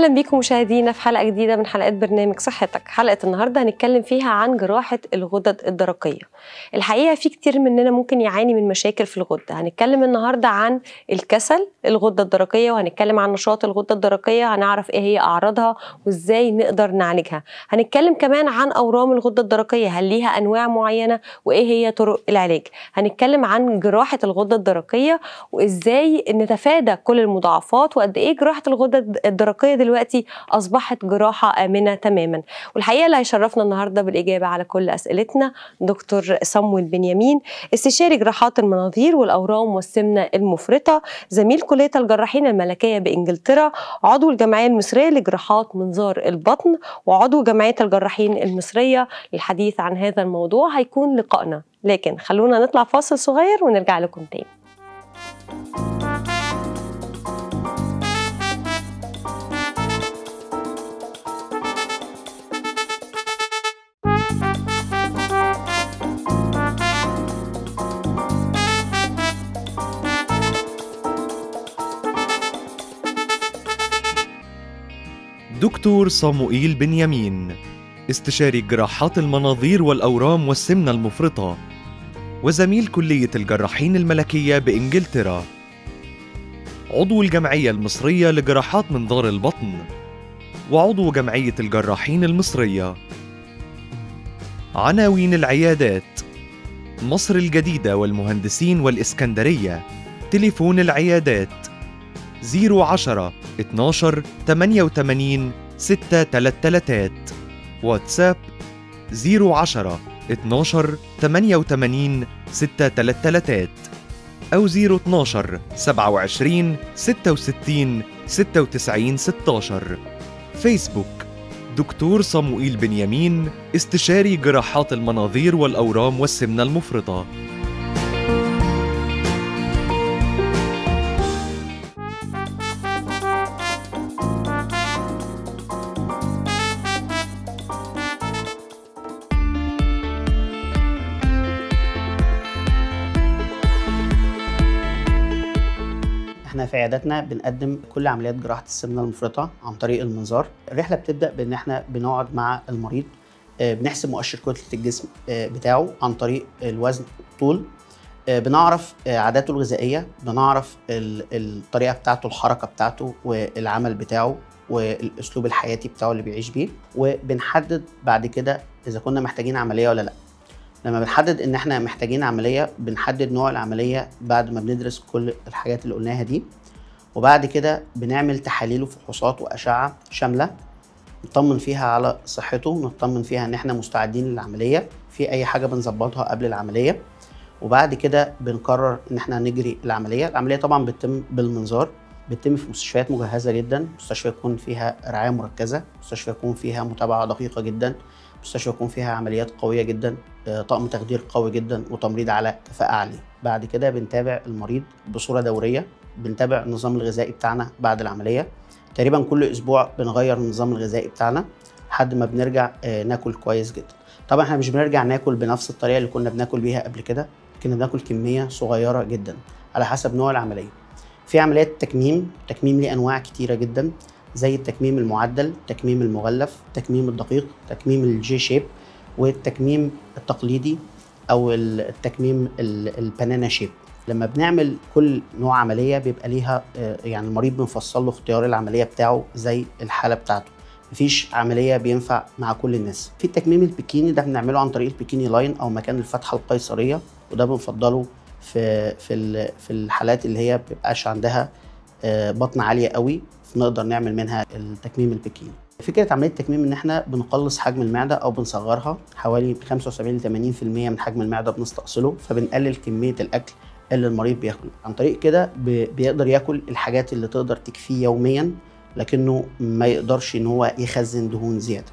اهلا بيكم مشاهدينا في حلقه جديده من حلقات برنامج صحتك حلقة النهاردة هنتكلم فيها عن جراحة الغدد الدرقية الحقيقة في كتير مننا ممكن يعاني من مشاكل في الغدة هنتكلم النهاردة عن الكسل الغدة الدرقية وهنتكلم عن نشاط الغدة الدرقية هنعرف ايه هي أعراضها وازاي نقدر نعالجها هنتكلم كمان عن أورام الغدة الدرقية هل ليها أنواع معينة وايه هي طرق العلاج هنتكلم عن جراحة الغدة الدرقية وازاي نتفادى كل المضاعفات وقد ايه جراحة الغدة الدرقية دلوقتي أصبحت جراحة آمنة تماما والحقيقه اللي هيشرفنا النهارده بالاجابه على كل اسئلتنا دكتور صمويل بنيامين استشاري جراحات المناظير والاورام والسمنه المفرطه زميل كليه الجراحين الملكيه بانجلترا عضو الجمعيه المصريه لجراحات منظار البطن وعضو جمعيه الجراحين المصريه للحديث عن هذا الموضوع هيكون لقائنا لكن خلونا نطلع فاصل صغير ونرجع لكم تاني الدكتور صموئيل بنيامين استشاري جراحات المناظير والأورام والسمنة المفرطة وزميل كلية الجراحين الملكية بإنجلترا عضو الجمعية المصرية لجراحات منظار البطن وعضو جمعية الجراحين المصرية عناوين العيادات مصر الجديدة والمهندسين والإسكندرية تليفون العيادات 010 12 88 ستة واتساب 010 12 88 6 تلات أو 012 27 66 96 16 فيسبوك دكتور صموئيل بنيامين استشاري جراحات المناظير والأورام والسمنة المفرطة في عياداتنا بنقدم كل عمليات جراحه السمنه المفرطه عن طريق المنظار الرحله بتبدا بان احنا بنقعد مع المريض آه، بنحسب مؤشر كتله الجسم آه، بتاعه عن طريق الوزن والطول آه، بنعرف عاداته الغذائيه بنعرف الطريقه بتاعته الحركه بتاعته والعمل بتاعه والاسلوب الحياتي بتاعه اللي بيعيش بيه وبنحدد بعد كده اذا كنا محتاجين عمليه ولا لا لما بنحدد ان احنا محتاجين عمليه بنحدد نوع العمليه بعد ما بندرس كل الحاجات اللي قلناها دي وبعد كده بنعمل تحاليل وفحوصات واشعه شامله نطمن فيها على صحته ونطمن فيها ان احنا مستعدين للعمليه في اي حاجه بنظبطها قبل العمليه وبعد كده بنقرر ان احنا نجري العمليه العمليه طبعا بتتم بالمنظار بتتم في مستشفيات مجهزه جدا مستشفى يكون فيها رعايه مركزه مستشفى يكون فيها متابعه دقيقه جدا مستشفى يكون فيها عمليات قويه جدا آه، طقم تخدير قوي جدا وتمريض على كفاءه عاليه بعد كده بنتابع المريض بصوره دوريه بنتابع النظام الغذائي بتاعنا بعد العمليه تقريبا كل اسبوع بنغير النظام الغذائي بتاعنا لحد ما بنرجع آه، ناكل كويس جدا طبعا احنا مش بنرجع ناكل بنفس الطريقه اللي كنا بناكل بيها قبل كده كنا بناكل كميه صغيره جدا على حسب نوع العمليه في عمليات تكميم تكميم ليه انواع كتيره جدا زي التكميم المعدل تكميم المغلف تكميم الدقيق تكميم الجي شيب والتكميم التقليدي او التكميم البنانا شيب لما بنعمل كل نوع عمليه بيبقى ليها آه، يعني المريض بنفصل له اختيار العمليه بتاعه زي الحاله بتاعته مفيش عمليه بينفع مع كل الناس في التكميم البكيني ده بنعمله عن طريق البكيني لاين او مكان الفتحه القيصريه وده بنفضله في في في الحالات اللي هي بيبقاش عندها آه، بطن عاليه قوي نقدر نعمل منها التكميم البكيني فكره عمليه التكميم ان احنا بنقلص حجم المعده او بنصغرها حوالي 75 ل 80% من حجم المعده بنستأصله فبنقلل كميه الاكل اللي المريض بياكله عن طريق كده بيقدر ياكل الحاجات اللي تقدر تكفيه يوميا لكنه ما يقدرش ان هو يخزن دهون زياده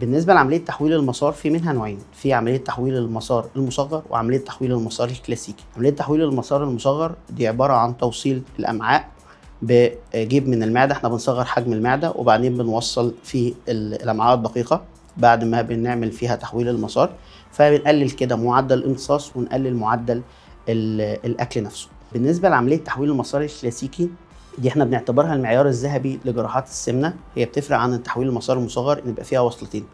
بالنسبه لعمليه تحويل المسار في منها نوعين في عمليه تحويل المسار المصغر وعمليه تحويل المسار الكلاسيكي عمليه تحويل المسار المصغر دي عباره عن توصيل الامعاء بجيب من المعده احنا بنصغر حجم المعده وبعدين بنوصل في الامعاء الدقيقه بعد ما بنعمل فيها تحويل المسار فبنقلل كده معدل الامتصاص ونقلل معدل الاكل نفسه بالنسبه لعمليه تحويل المصاري الكلاسيكي دي احنا بنعتبرها المعيار الذهبي لجراحات السمنه هي بتفرق عن التحويل المصاري المصغر ان بيبقى فيها وصلتين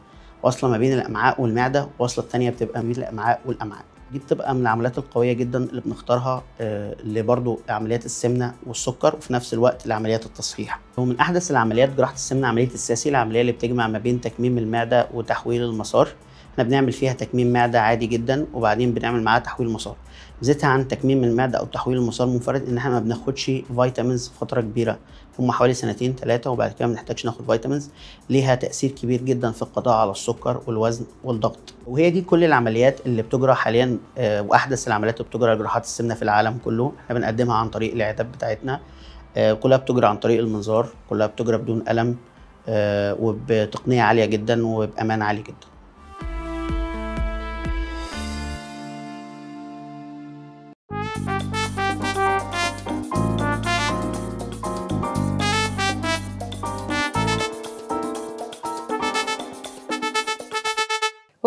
وصله ما بين الامعاء والمعده وصله الثانيه بتبقى ما بين الامعاء والامعاء دي بتبقى من العمليات القويه جدا اللي بنختارها آه، لبرضه عمليات السمنه والسكر وفي نفس الوقت لعمليات التصحيح ومن احدث العمليات جراحه السمنه عمليه الساسي العمليه اللي بتجمع ما بين تكميم المعده وتحويل المسار احنا بنعمل فيها تكميم معده عادي جدا وبعدين بنعمل معاها تحويل مسار ميزتها عن تكميم المعده او تحويل المسار المنفرد ان احنا ما بناخدش فيتامينز فتره كبيره هم حوالي سنتين ثلاثه وبعد كده ما بنحتاجش ناخد فيتامينز ليها تاثير كبير جدا في القضاء على السكر والوزن والضغط وهي دي كل العمليات اللي بتجرى حاليا آه، واحدث العمليات اللي بتجرى لجراحات السمنه في العالم كله احنا بنقدمها عن طريق العيادات بتاعتنا آه، كلها بتجرى عن طريق المنظار كلها بتجرى بدون الم آه، وبتقنيه عاليه جدا وبامان عالي جدا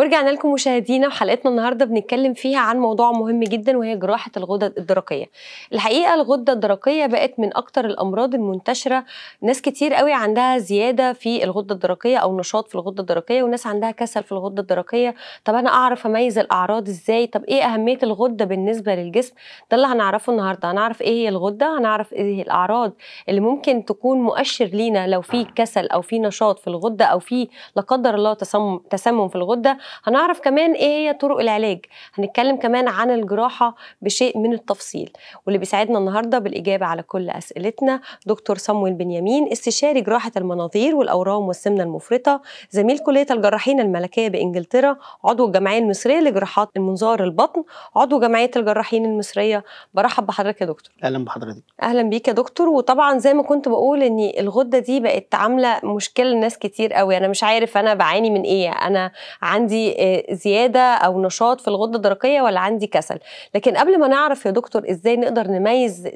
رجعنا لكم مشاهدينا وحلقتنا النهارده بنتكلم فيها عن موضوع مهم جدا وهي جراحه الغده الدرقيه. الحقيقه الغده الدرقيه بقت من اكتر الامراض المنتشره، ناس كتير قوي عندها زياده في الغده الدرقيه او نشاط في الغده الدرقيه وناس عندها كسل في الغده الدرقيه، طب انا اعرف اميز الاعراض ازاي؟ طب ايه اهميه الغده بالنسبه للجسم؟ ده اللي هنعرفه النهارده، هنعرف ايه هي الغده، هنعرف ايه هي الاعراض اللي ممكن تكون مؤشر لينا لو في كسل او في نشاط في الغده او في لا قدر الله تسمم تسمم في الغده هنعرف كمان ايه هي طرق العلاج هنتكلم كمان عن الجراحه بشيء من التفصيل واللي بيساعدنا النهارده بالاجابه على كل اسئلتنا دكتور صمويل بنيامين استشاري جراحه المناظير والاورام والسمنه المفرطه زميل كليه الجراحين الملكيه بانجلترا عضو الجمعيه المصريه لجراحات المنظار البطن عضو جمعيه الجراحين المصريه برحب بحضرتك يا دكتور اهلا بحضرتك اهلا بيك يا دكتور وطبعا زي ما كنت بقول ان الغده دي بقت عامله مشكله لناس كتير قوي انا مش عارف انا بعاني من ايه انا عندي آه، زياده او نشاط في الغده الدرقيه ولا عندي كسل لكن قبل ما نعرف يا دكتور ازاي نقدر نميز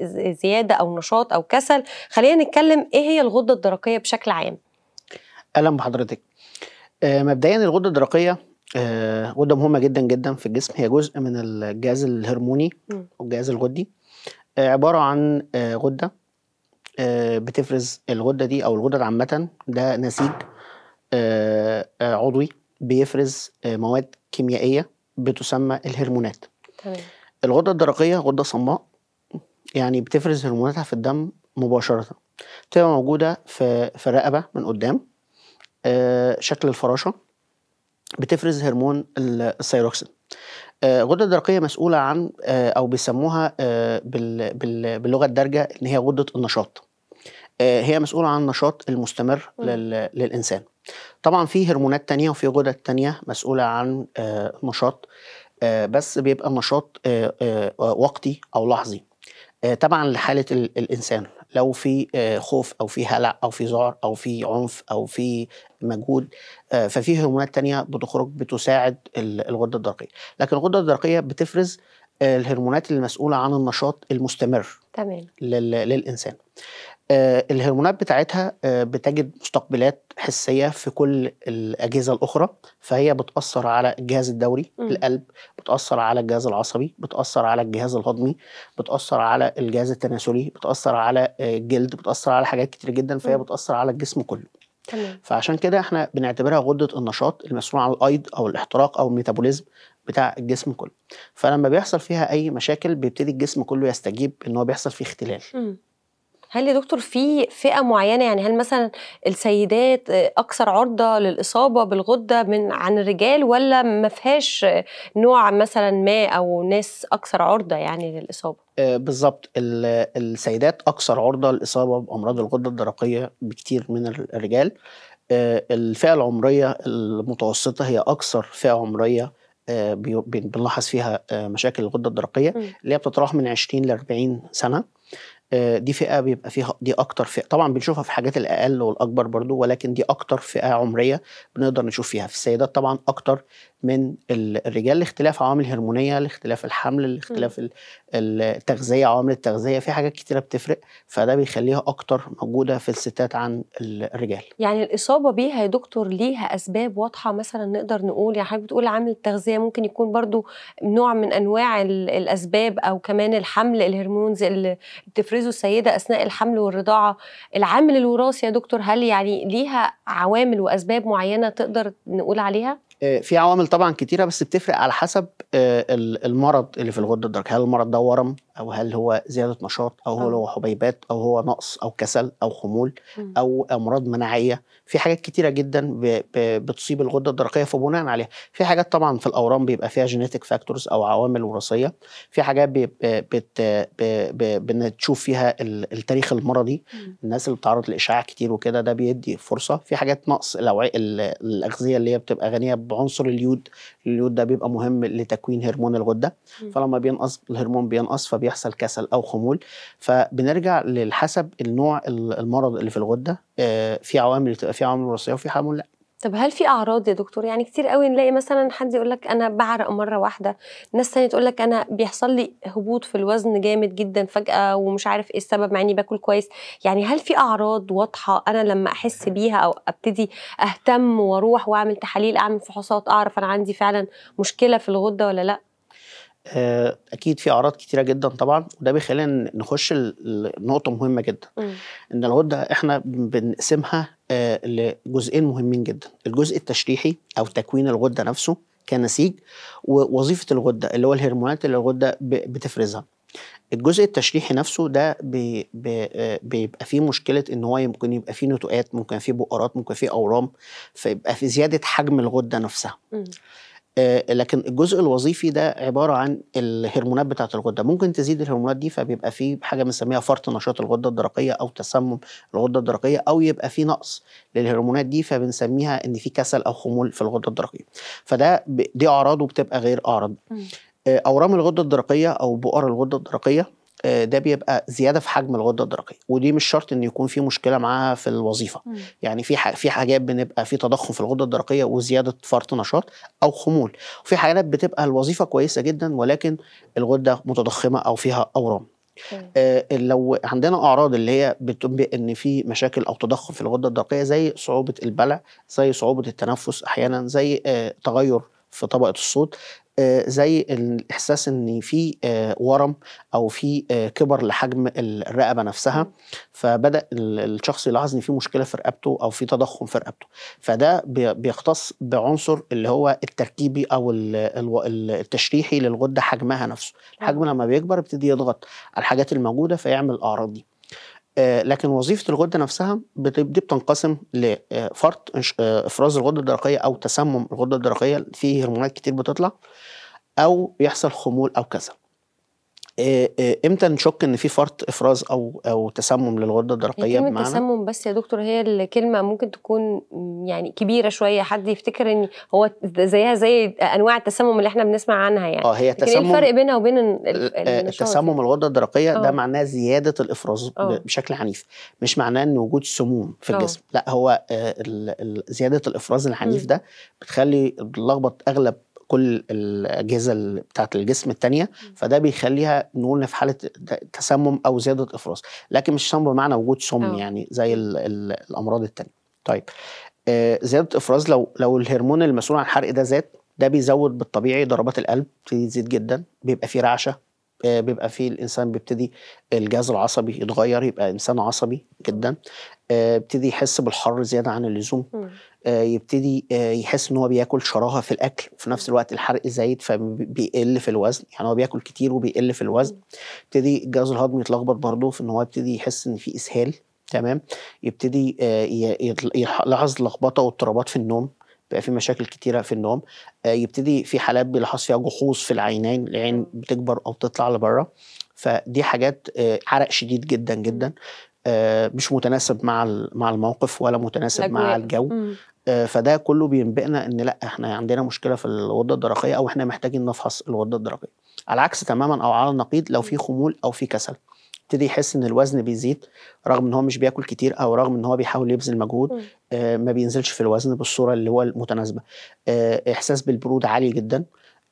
زياده او نشاط او كسل خلينا نتكلم ايه هي الغده الدرقيه بشكل عام اهلا بحضرتك آه، مبدئيا الغده الدرقيه آه، غده مهمه جدا جدا في الجسم هي جزء من الجهاز الهرموني والجهاز الغدي عباره عن غده بتفرز الغده دي او الغدد عامه ده نسيج عضوي بيفرز آه، مواد كيميائيه بتسمى الهرمونات تمام الغده الدرقيه غده صماء يعني بتفرز هرموناتها في الدم مباشره تبقى موجوده في في الرقبه من قدام آه شكل الفراشه بتفرز هرمون الثيروكسين الغده آه، الدرقيه مسؤوله عن آه، او بيسموها باللغه الدارجه ان هي غده النشاط هي مسؤوله عن النشاط المستمر للانسان طبعا في هرمونات تانية وفي غدد تانية مسؤولة عن آه، نشاط آه، بس بيبقى النشاط آه، وقتي أو لحظي طبعا لحالة الإنسان لو في خوف أو في هلع أو في ذعر أو في عنف أو في مجهود ففي هرمونات تانية بتخرج بتساعد الغدة الدرقية لكن الغدة الدرقية بتفرز الهرمونات المسؤولة عن النشاط المستمر تمام للإنسان آه، الهرمونات بتاعتها آه، بتجد مستقبلات حسيه في كل الاجهزه الاخرى فهي بتاثر على الجهاز الدوري م. القلب بتاثر على الجهاز العصبي بتاثر على الجهاز الهضمي بتاثر على الجهاز التناسلي بتاثر على آه، الجلد بتاثر على حاجات كتير جدا فهي م. بتاثر على الجسم كله تمام. فعشان كده احنا بنعتبرها غده النشاط المسؤول عن الايض او الاحتراق او الميتابوليزم بتاع الجسم كله فلما بيحصل فيها اي مشاكل بيبتدي الجسم كله يستجيب ان هو بيحصل فيه اختلال م. هل يا دكتور في فئه معينه يعني هل مثلا السيدات اكثر عرضه للاصابه بالغده من عن الرجال ولا ما فيهاش نوع مثلا ما او ناس اكثر عرضه يعني للاصابه آه، بالظبط السيدات اكثر عرضه للاصابه بامراض الغده الدرقيه بكتير من الرجال آه، الفئه العمريه المتوسطه هي اكثر فئه عمريه آه، بنلاحظ فيها مشاكل الغده الدرقيه اللي هي بتتراوح من 20 ل 40 سنه آه، دي فئه بيبقى فيها دي اكتر فئه طبعا بنشوفها في حاجات الاقل والاكبر برضو ولكن دي اكتر فئه عمريه بنقدر نشوف فيها في السيدات طبعا اكتر من الرجال لاختلاف عوامل هرمونيه لاختلاف الحمل لاختلاف التغذيه عوامل التغذيه في حاجات كتيره بتفرق فده بيخليها اكتر موجوده في الستات عن الرجال يعني الاصابه بيها يا دكتور ليها اسباب واضحه مثلا نقدر نقول يعني حضرتك بتقول عامل التغذيه ممكن يكون برضو نوع من انواع الاسباب او كمان الحمل الهرمونز اللي بتفرزه السيده اثناء الحمل والرضاعه العامل الوراثي يا دكتور هل يعني ليها عوامل واسباب معينه تقدر نقول عليها آه، في عوامل طبعا كتيره بس بتفرق على حسب آه، المرض اللي في الغده الدرقيه هل المرض ده ورم او هل هو زياده نشاط او هو آه. حبيبات او هو نقص او كسل او خمول او امراض مناعيه في حاجات كتيره جدا بتصيب الغده الدرقيه فبناء عليها في حاجات طبعا في الاورام بيبقى فيها جينيتك فاكتورز او عوامل وراثيه في حاجات بنشوف فيها التاريخ المرضي الناس اللي بتعرض لاشعاع كتير وكده ده بيدي فرصه في حاجات نقص الاغذيه اللي هي بتبقى غنيه بعنصر اليود اليود ده بيبقى مهم لتكوين هرمون الغده فلما بينقص الهرمون بينقص فبي بيحصل كسل او خمول فبنرجع للحسب النوع المرض اللي في الغده آه، في عوامل تبقى في عوامل وراثيه وفي عوامل لا طب هل في اعراض يا دكتور يعني كتير قوي نلاقي مثلا حد يقول لك انا بعرق مره واحده ناس ثانيه تقول لك انا بيحصل لي هبوط في الوزن جامد جدا فجاه ومش عارف ايه السبب مع اني باكل كويس يعني هل في اعراض واضحه انا لما احس بيها او ابتدي اهتم واروح واعمل تحاليل اعمل فحوصات اعرف انا عندي فعلا مشكله في الغده ولا لا آه، اكيد في اعراض كتيره جدا طبعا وده بيخلينا نخش لنقطه مهمه جدا ان الغده احنا بنقسمها آه، لجزئين مهمين جدا الجزء التشريحي او تكوين الغده نفسه كنسيج ووظيفه الغده اللي هو الهرمونات اللي الغده بتفرزها الجزء التشريحي نفسه ده آه، بيبقى فيه مشكله ان هو ممكن يبقى فيه نتوءات ممكن فيه بؤرات ممكن فيه اورام فيبقى في زياده حجم الغده نفسها م. آه، لكن الجزء الوظيفي ده عباره عن الهرمونات بتاعت الغده ممكن تزيد الهرمونات دي فبيبقى في حاجه بنسميها فرط نشاط الغده الدرقيه او تسمم الغده الدرقيه او يبقى في نقص للهرمونات دي فبنسميها ان في كسل او خمول في الغده الدرقيه فده دي اعراضه بتبقى غير اعراض آه، اورام الغده الدرقيه او بؤر الغده الدرقيه آه، ده بيبقى زياده في حجم الغده الدرقيه ودي مش شرط ان يكون في مشكله معاها في الوظيفه م. يعني في في حاجات بنبقى في تضخم في الغده الدرقيه وزياده فرط نشاط او خمول وفي حالات بتبقى الوظيفه كويسه جدا ولكن الغده متضخمه او فيها اورام آه لو عندنا اعراض اللي هي بتنبئ ان في مشاكل او تضخم في الغده الدرقيه زي صعوبه البلع زي صعوبه التنفس احيانا زي آه تغير في طبقه الصوت آه، زي الاحساس ان في آه، ورم او في آه، كبر لحجم الرقبه نفسها فبدا الشخص يلاحظ ان في مشكله في رقبته او في تضخم في رقبته فده بيختص بعنصر اللي هو التركيبي او التشريحي للغده حجمها نفسه الحجم لما بيكبر بيبتدي يضغط على الحاجات الموجوده فيعمل الاعراض دي آه، لكن وظيفه الغده نفسها دي بتنقسم لفرط آه، آه، افراز الغده الدرقيه او تسمم الغده الدرقيه فيه هرمونات كتير بتطلع او يحصل خمول او كسل إيه، إيه، امتى نشك ان في فرط افراز او او تسمم للغده الدرقيه بمعنى تسمم بس يا دكتور هي الكلمه ممكن تكون يعني كبيره شويه حد يفتكر ان هو زيها زي انواع التسمم اللي احنا بنسمع عنها يعني اه هي تسمم ايه الفرق بينها وبين آه، آه، تسمم الغده الدرقيه ده آه. معناه زياده الافراز أوه. بشكل عنيف مش معناه ان وجود سموم في أوه. الجسم لا هو زياده الافراز العنيف م. ده بتخلي بتلخبط اغلب كل الاجهزه بتاعه الجسم الثانيه فده بيخليها نقول في حاله تسمم او زياده افراز لكن مش سم بمعنى وجود سم أوه. يعني زي الـ الـ الامراض الثانيه طيب آه زياده افراز لو لو الهرمون المسؤول عن الحرق ده زاد ده بيزود بالطبيعي ضربات القلب تزيد جدا بيبقى فيه رعشه آه، بيبقى فيه الانسان بيبتدي الجهاز العصبي يتغير يبقى انسان عصبي جدا آه، يبتدي يحس بالحر زياده عن اللزوم آه، يبتدي يحس ان هو بياكل شراهه في الاكل وفي نفس الوقت الحرق زايد فبيقل في الوزن يعني هو بياكل كتير وبيقل في الوزن يبتدي الجهاز الهضمي يتلخبط برضه في ان هو يبتدي يحس ان في اسهال تمام يبتدي يلاحظ لخبطه واضطرابات في النوم بيبقى في مشاكل كتيره في النوم آه، يبتدي في حالات بيلاحظ فيها جحوظ في العينين العين بتكبر او بتطلع لبره فدي حاجات آه، عرق شديد جدا جدا آه، مش متناسب مع مع الموقف ولا متناسب مع الجو فده كله بينبئنا ان لا احنا عندنا مشكله في الغده الدرقيه او احنا محتاجين نفحص الغده الدرقيه على عكس تماما او على النقيض لو في خمول او في كسل يبتدي يحس ان الوزن بيزيد رغم ان هو مش بياكل كتير او رغم ان هو بيحاول يبذل مجهود آه ما بينزلش في الوزن بالصوره اللي هو المتناسبه آه احساس بالبروده عالي جدا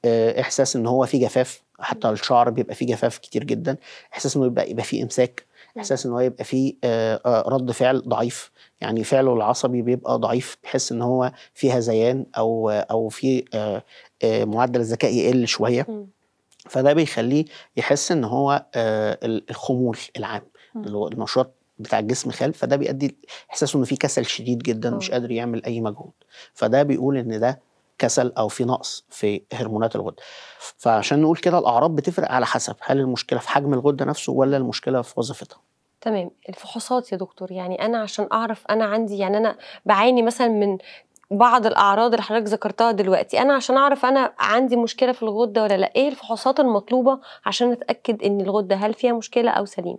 آه احساس ان هو في جفاف حتى الشعر بيبقى فيه جفاف كتير جدا احساس انه يبقى يبقى فيه امساك احساس ان هو يبقى فيه آه، آه، رد فعل ضعيف يعني فعله العصبي بيبقى ضعيف بحيث ان هو في هذيان او او في آه، معدل الذكاء يقل شويه فده بيخليه يحس ان هو آه، الخمول العام اللي هو النشاط بتاع الجسم خال فده بيؤدي احساسه انه في كسل شديد جدا مش اه. قادر يعمل اي مجهود فده بيقول ان ده كسل او في نقص في هرمونات الغده فعشان نقول كده الاعراض بتفرق على حسب هل المشكله في حجم الغده نفسه ولا المشكله في وظيفتها تمام الفحوصات يا دكتور يعني انا عشان اعرف انا عندي يعني انا بعاني مثلا من بعض الاعراض اللي حضرتك ذكرتها دلوقتي انا عشان اعرف انا عندي مشكله في الغده ولا لا ايه الفحوصات المطلوبه عشان اتاكد ان الغده هل فيها مشكله او سليمه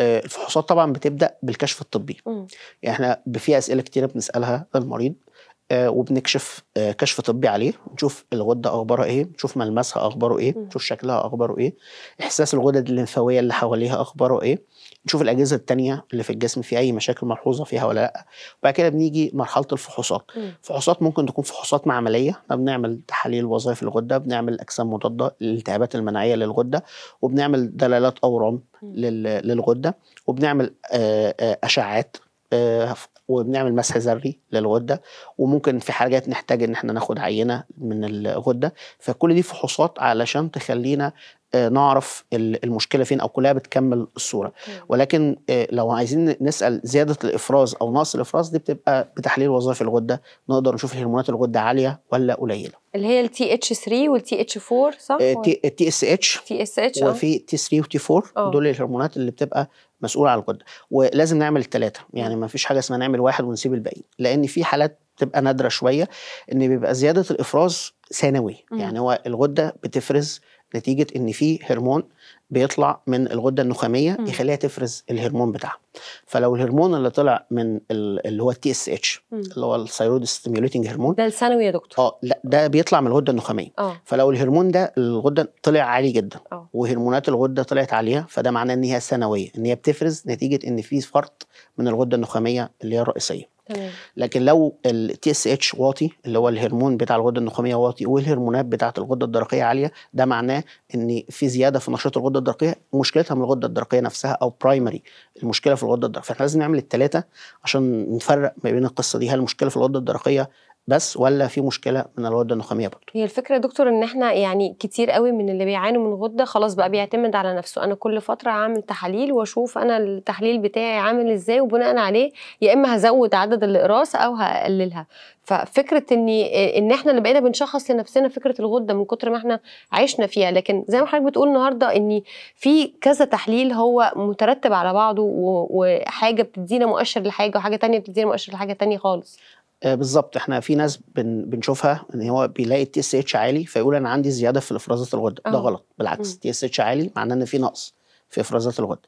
آه، الفحوصات طبعا بتبدا بالكشف الطبي م. يعني احنا في اسئله كتيره بنسالها للمريض آه، وبنكشف آه، كشف طبي عليه نشوف الغده اخبارها ايه نشوف ملمسها اخباره ايه نشوف شكلها اخباره ايه احساس الغدد الليمفاويه اللي حواليها اخباره ايه نشوف الاجهزه الثانيه اللي في الجسم في اي مشاكل ملحوظه فيها ولا لا وبعد كده بنيجي مرحله الفحوصات فحوصات ممكن تكون فحوصات معمليه بنعمل تحاليل وظائف الغده بنعمل اجسام مضاده للالتهابات المناعيه للغده وبنعمل دلالات اورام للغده وبنعمل اشعات وبنعمل مسح ذري للغده وممكن في حاجات نحتاج ان احنا ناخد عينه من الغده فكل دي فحوصات علشان تخلينا آه، نعرف المشكله فين او كلها بتكمل الصوره ولكن آه، لو عايزين نسال زياده الافراز او نقص الافراز دي بتبقى بتحليل وظائف الغده نقدر نشوف هرمونات الغده عاليه ولا قليله اللي هي التي اتش 3 والتي اتش 4 صح التي اس اتش تي اس اتش وفي تي آه. 3 وتي 4 دول الهرمونات اللي بتبقى مسؤوله على الغده ولازم نعمل الثلاثه يعني ما فيش حاجه اسمها نعمل واحد ونسيب الباقي لان في حالات بتبقى نادره شويه ان بيبقى زياده الافراز ثانوي يعني هو الغده بتفرز نتيجه ان في هرمون بيطلع من الغده النخاميه يخليها تفرز الهرمون بتاعها فلو الهرمون اللي طلع من اللي هو التي اس اتش اللي هو الثايرويد ستيميوليتنج هرمون ده الثانوي يا دكتور اه لا ده بيطلع من الغده النخاميه أوه. فلو الهرمون ده الغده طلع عالي جدا أوه. وهرمونات الغده طلعت عاليه فده معناه ان هي ثانويه ان هي بتفرز نتيجه ان في فرط من الغده النخاميه اللي هي الرئيسيه لكن لو التي اس اتش واطي اللي هو الهرمون بتاع الغده النخاميه واطي والهرمونات بتاعه الغده الدرقيه عاليه ده معناه ان في زياده في نشاط الغده الدرقيه مشكلتها من الغده الدرقيه نفسها او برايمري المشكله في الغده الدرقيه فاحنا لازم نعمل الثلاثه عشان نفرق ما بين القصه دي هل المشكله في الغده الدرقيه بس ولا في مشكله من الغده النخاميه برضه هي الفكره يا دكتور ان احنا يعني كتير قوي من اللي بيعانوا من غده خلاص بقى بيعتمد على نفسه انا كل فتره عامل تحاليل واشوف انا التحليل بتاعي عامل ازاي وبناء عليه يا اما هزود عدد الاقراص او هقللها ففكره ان ان احنا اللي بقينا بنشخص لنفسنا فكره الغده من كتر ما احنا عشنا فيها لكن زي ما حضرتك بتقول النهارده ان في كذا تحليل هو مترتب على بعضه وحاجه بتدينا مؤشر لحاجه وحاجه تانية بتدينا مؤشر لحاجه تانية خالص آه، بالظبط احنا في ناس بن بنشوفها ان هو بيلاقي التي اس اتش عالي فيقول انا عندي زياده في افرازات الغده ده آه. غلط بالعكس التي اس اتش عالي معناه ان في نقص في افرازات الغده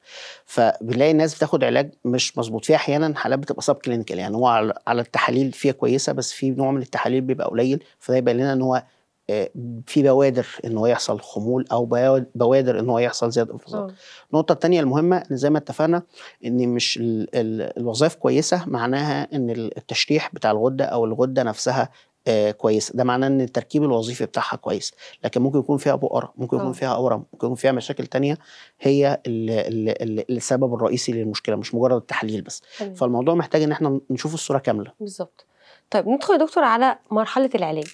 فبنلاقي الناس بتاخد علاج مش مظبوط في احيانا حالات بتبقى سب كلينيكال يعني هو على التحاليل فيها كويسه بس في نوع من التحاليل بيبقى قليل فده يبقى لنا ان هو آه، في بوادر ان هو يحصل خمول او بوادر ان هو يحصل زياده انفصال آه. النقطه الثانيه المهمه زي ما اتفقنا ان مش الوظائف كويسه معناها ان التشريح بتاع الغده او الغده نفسها آه كويسه ده معناه ان التركيب الوظيفي بتاعها كويس لكن ممكن يكون فيها بؤره ممكن يكون أوه. فيها اورام ممكن يكون فيها مشاكل تانية هي السبب الرئيسي للمشكله مش مجرد التحليل بس فالموضوع محتاج ان احنا نشوف الصوره كامله بالظبط طيب ندخل يا دكتور على مرحله العلاج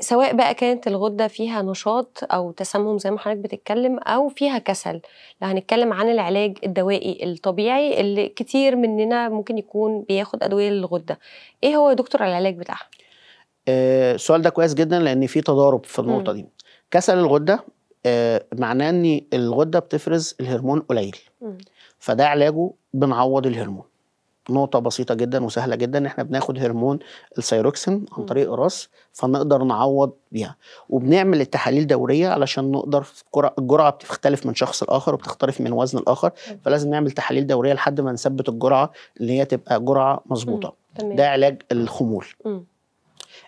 سواء بقى كانت الغده فيها نشاط او تسمم زي ما حضرتك بتتكلم او فيها كسل لو هنتكلم عن العلاج الدوائي الطبيعي اللي كتير مننا ممكن يكون بياخد ادويه للغده ايه هو يا دكتور العلاج بتاعها آه السؤال ده كويس جدا لان في تضارب في النقطه دي كسل الغده آه معناه ان الغده بتفرز الهرمون قليل فده علاجه بنعوض الهرمون نقطه بسيطه جدا وسهله جدا ان احنا بناخد هرمون السيروكسين عن طريق الراس فنقدر نعوض بيها وبنعمل التحاليل دوريه علشان نقدر الجرعه بتختلف من شخص لاخر وبتختلف من وزن الاخر فلازم نعمل تحاليل دوريه لحد ما نثبت الجرعه اللي هي تبقى جرعه مظبوطه ده علاج الخمول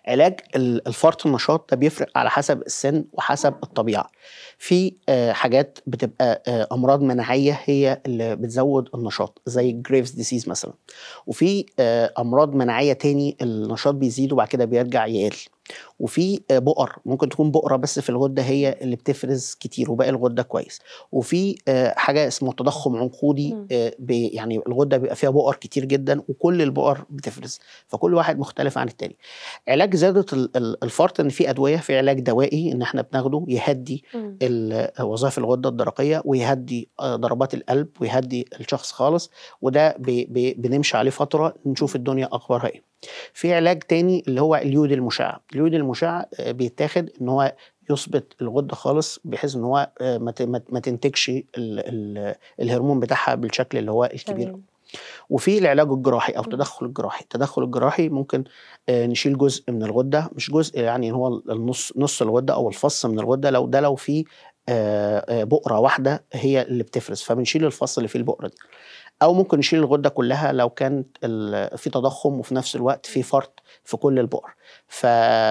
علاج الفرط النشاط ده بيفرق على حسب السن وحسب الطبيعه في آه، حاجات بتبقى آه، امراض مناعيه هي اللي بتزود النشاط زي جريفز ديسيز مثلا وفي آه، امراض مناعيه تاني النشاط بيزيد وبعد كده بيرجع يقل وفي بؤر ممكن تكون بؤره بس في الغده هي اللي بتفرز كتير وباقي الغده كويس وفي حاجه اسمه تضخم عنقودي يعني الغده بيبقى فيها بؤر كتير جدا وكل البؤر بتفرز فكل واحد مختلف عن التاني علاج زياده الفرط ان في ادويه في علاج دوائي ان احنا بناخده يهدي وظائف الغده الدرقيه ويهدي آه، ضربات القلب ويهدي الشخص خالص وده بي بي بنمشي عليه فتره نشوف الدنيا اخبارها ايه في علاج تاني اللي هو اليود المشع اليود المشع آه، بيتاخد ان هو يثبت الغده خالص بحيث ان هو آه، ما تنتجش الهرمون بتاعها بالشكل اللي هو الكبير وفي العلاج الجراحي او التدخل الجراحي التدخل الجراحي ممكن آه، نشيل جزء من الغده مش جزء يعني هو النص نص الغده او الفص من الغده لو ده لو في آه، آه، بؤره واحده هي اللي بتفرز فبنشيل الفص اللي فيه البؤره دي او ممكن نشيل الغده كلها لو كان في تضخم وفي نفس الوقت في فرط في كل البؤر ف...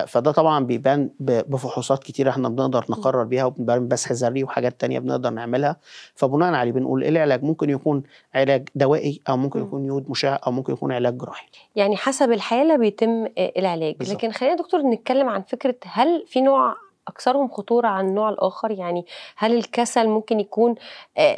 فده طبعا بيبان بفحوصات كتيره احنا بنقدر نقرر بيها وبنبان بس ذري وحاجات تانية بنقدر نعملها فبناء عليه بنقول ايه العلاج ممكن يكون علاج دوائي او ممكن يكون يود مشع او ممكن يكون علاج جراحي يعني حسب الحاله بيتم العلاج بالزبط. لكن خلينا دكتور نتكلم عن فكره هل في نوع اكثرهم خطوره عن النوع الاخر يعني هل الكسل ممكن يكون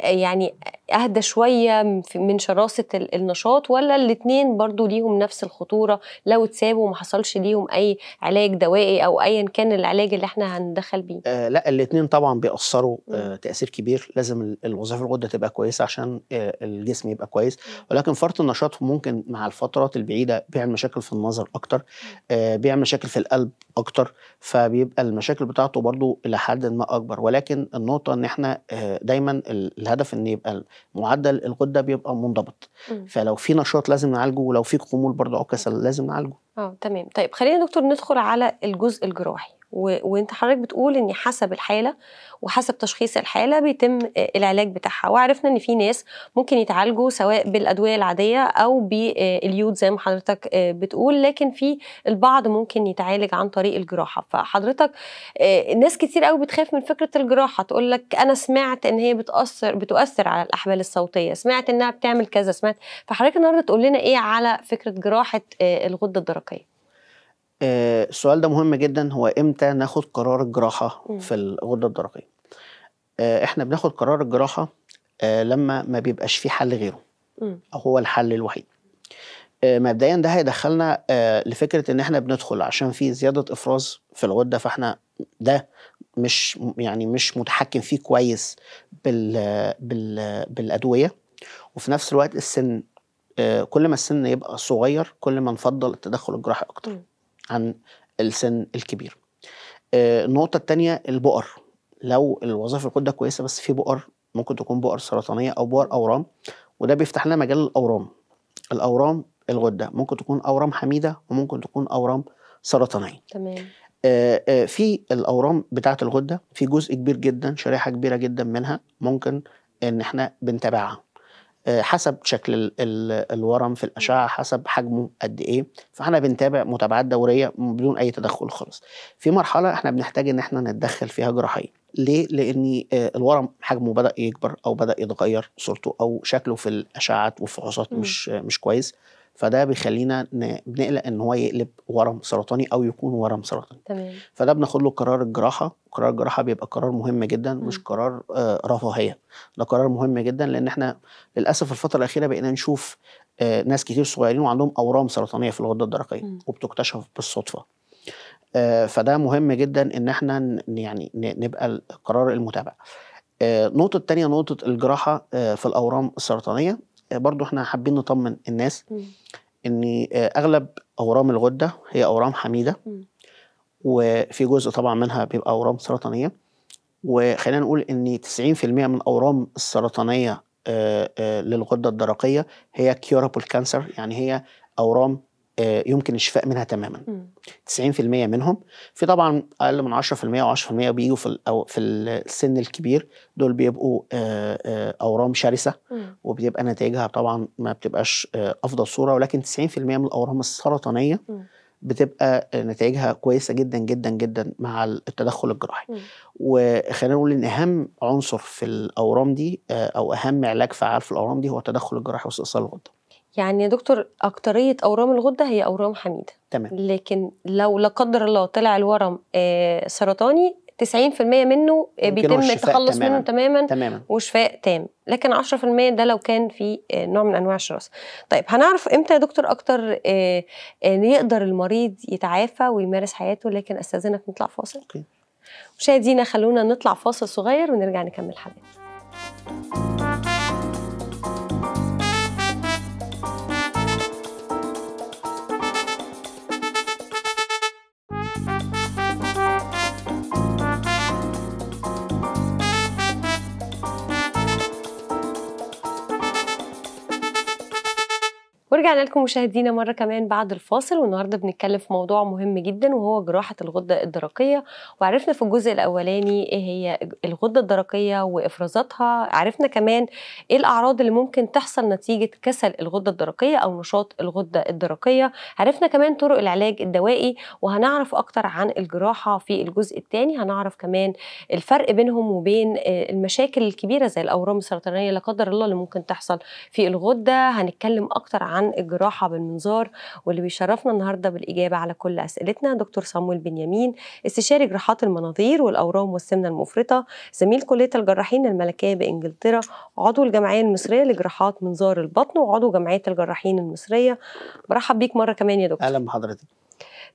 يعني اهدى شويه من شراسه النشاط ولا الاثنين برضو ليهم نفس الخطوره لو اتسابوا وما حصلش ليهم اي علاج دوائي او ايا كان العلاج اللي احنا هندخل بيه آه لا الاثنين طبعا بيأثروا آه تاثير كبير لازم الوظائف الغده تبقى كويسه عشان آه الجسم يبقى كويس ولكن فرط النشاط ممكن مع الفترات البعيده بيعمل مشاكل في النظر اكتر آه بيعمل مشاكل في القلب اكتر فبيبقى المشاكل بتاعته برضو الى حد ما اكبر ولكن النقطه ان احنا آه، دايما الهدف ان يبقى معدل الغده بيبقى منضبط فلو في نشاط لازم نعالجه ولو في خمول برضو او كسل لازم نعالجه اه تمام طيب خلينا دكتور ندخل على الجزء الجراحي وانت حضرتك بتقول ان حسب الحاله وحسب تشخيص الحاله بيتم العلاج بتاعها وعرفنا ان في ناس ممكن يتعالجوا سواء بالادويه العاديه او باليود زي ما حضرتك بتقول لكن في البعض ممكن يتعالج عن طريق الجراحه فحضرتك ناس كتير قوي بتخاف من فكره الجراحه تقول لك انا سمعت ان هي بتاثر بتؤثر على الاحبال الصوتيه سمعت انها بتعمل كذا سمعت فحضرتك النهارده تقول لنا ايه على فكره جراحه الغده الدرقيه آه، السؤال ده مهم جدا هو امتى ناخد قرار الجراحه م. في الغده الدرقيه آه، احنا بناخد قرار الجراحه آه، لما ما بيبقاش في حل غيره او هو الحل الوحيد مبدئيا ده هيدخلنا لفكره ان احنا بندخل عشان في زياده افراز في الغده فاحنا ده مش يعني مش متحكم فيه كويس بال بال بالادويه وفي نفس الوقت السن كل ما السن يبقى صغير كل ما نفضل التدخل الجراحي اكتر م. عن السن الكبير آه، النقطة الثانية البؤر لو الوظائف الكود ده كويسة بس في بؤر ممكن تكون بؤر سرطانية أو بؤر أورام وده بيفتح لنا مجال الأورام الأورام الغدة ممكن تكون أورام حميدة وممكن تكون أورام سرطانية تمام آه، آه، في الأورام بتاعة الغدة في جزء كبير جدا شريحة كبيرة جدا منها ممكن إن إحنا بنتابعها آه، حسب شكل الورم في الاشعه حسب حجمه قد ايه فاحنا بنتابع متابعات دوريه بدون اي تدخل خالص في مرحله احنا بنحتاج ان احنا نتدخل فيها جراحيا ليه لان آه، الورم حجمه بدا يكبر او بدا يتغير صورته او شكله في الاشعات والفحوصات مش مش كويس فده بيخلينا بنقلق ان هو يقلب ورم سرطاني او يكون ورم سرطاني تمام فده بناخد له قرار الجراحه قرار الجراحه بيبقى قرار مهم جدا مش قرار آه رفاهيه ده قرار مهم جدا لان احنا للاسف الفتره الاخيره بقينا نشوف آه ناس كتير صغيرين وعندهم اورام سرطانيه في الغده الدرقيه وبتكتشف بالصدفه آه فده مهم جدا ان احنا يعني نبقى القرار المتابع النقطه آه، الثانيه نقطه الجراحه آه، في الاورام السرطانيه آه، برضو احنا حابين نطمن الناس ان آه، اغلب اورام الغده هي اورام حميده وفي جزء طبعا منها بيبقى اورام سرطانيه وخلينا نقول ان 90% من اورام السرطانيه آه، للغده الدرقيه هي كيورابل كانسر يعني هي اورام آه، يمكن الشفاء منها تماما م. 90% منهم في طبعا اقل من 10% و10% بيجوا في أو في السن الكبير دول بيبقوا آه، آه، اورام شرسه وبيبقى نتائجها طبعا ما بتبقاش افضل صوره ولكن 90% من الاورام السرطانيه بتبقى نتائجها كويسه جدا جدا جدا مع التدخل الجراحي وخلينا نقول ان اهم عنصر في الاورام دي او اهم علاج فعال في الاورام دي هو التدخل الجراحي واستئصال الغده يعني يا دكتور اكتريه اورام الغده هي اورام حميده تمام لكن لو لا قدر الله طلع الورم آه، سرطاني 90% منه آه، بيتم التخلص منه تماما, تماما وشفاء تام لكن 10% ده لو كان في آه، نوع من انواع الشراسه طيب هنعرف امتى يا دكتور اكتر يقدر المريض يتعافى ويمارس حياته لكن استاذنك نطلع فاصل اوكي مشاهدينا خلونا نطلع فاصل صغير ونرجع نكمل حلقتنا رجعنا لكم مشاهدينا مرة كمان بعد الفاصل والنهاردة بنتكلم في موضوع مهم جدا وهو جراحة الغدة الدرقية وعرفنا في الجزء الأولاني إيه هي الغدة الدرقية وإفرازاتها عرفنا كمان إيه الأعراض اللي ممكن تحصل نتيجة كسل الغدة الدرقية أو نشاط الغدة الدرقية عرفنا كمان طرق العلاج الدوائي وهنعرف أكتر عن الجراحة في الجزء الثاني هنعرف كمان الفرق بينهم وبين آه، المشاكل الكبيرة زي الأورام السرطانية لا قدر الله اللي ممكن تحصل في الغدة هنتكلم أكتر عن الجراحه بالمنظار واللي بيشرفنا النهارده بالاجابه على كل اسئلتنا دكتور صمويل بنيامين استشاري جراحات المناظير والاورام والسمنه المفرطه زميل كليه الجراحين الملكيه بانجلترا عضو الجمعيه المصريه لجراحات منظار البطن وعضو جمعيه الجراحين المصريه برحب بيك مره كمان يا دكتور اهلا بحضرتك